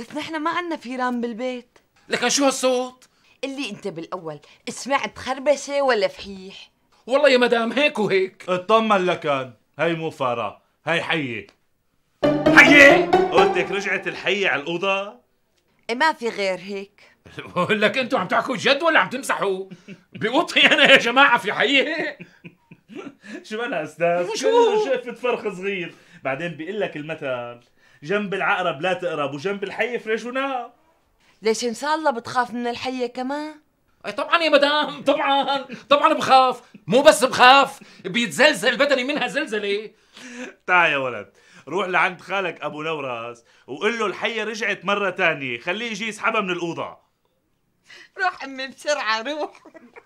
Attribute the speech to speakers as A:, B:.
A: بس نحن ما عنا فيران بالبيت
B: لكن شو هالصوت؟ اللي انت بالاول سمعت خربشه ولا فحيح؟
C: والله يا مدام هيك وهيك اطمن لكان هي مو فاره هي حيه حيه؟ قلتك رجعت
D: الحيه على الاوضه؟
A: إيه، ما في غير هيك
D: بقول لك انتوا عم تحكوا جد ولا عم تمسحوا؟ بأوضتي انا يا جماعه في حيه شو مالها استاذ؟
E: شو؟ شفت فرخ صغير بعدين بيقول لك المثل جنب العقرب لا تقرب وجنب الحية فريش ونام ليش ان شاء الله بتخاف من الحية كمان؟ اي
D: طبعا يا مدام طبعا
E: طبعا بخاف مو بس بخاف بيتزلزل بدني منها زلزله تعا يا ولد روح لعند خالك ابو نوراس وقول له الحيه رجعت مره تانية خليه يجي يسحبها من الاوضه
D: روح امي بسرعه
A: روح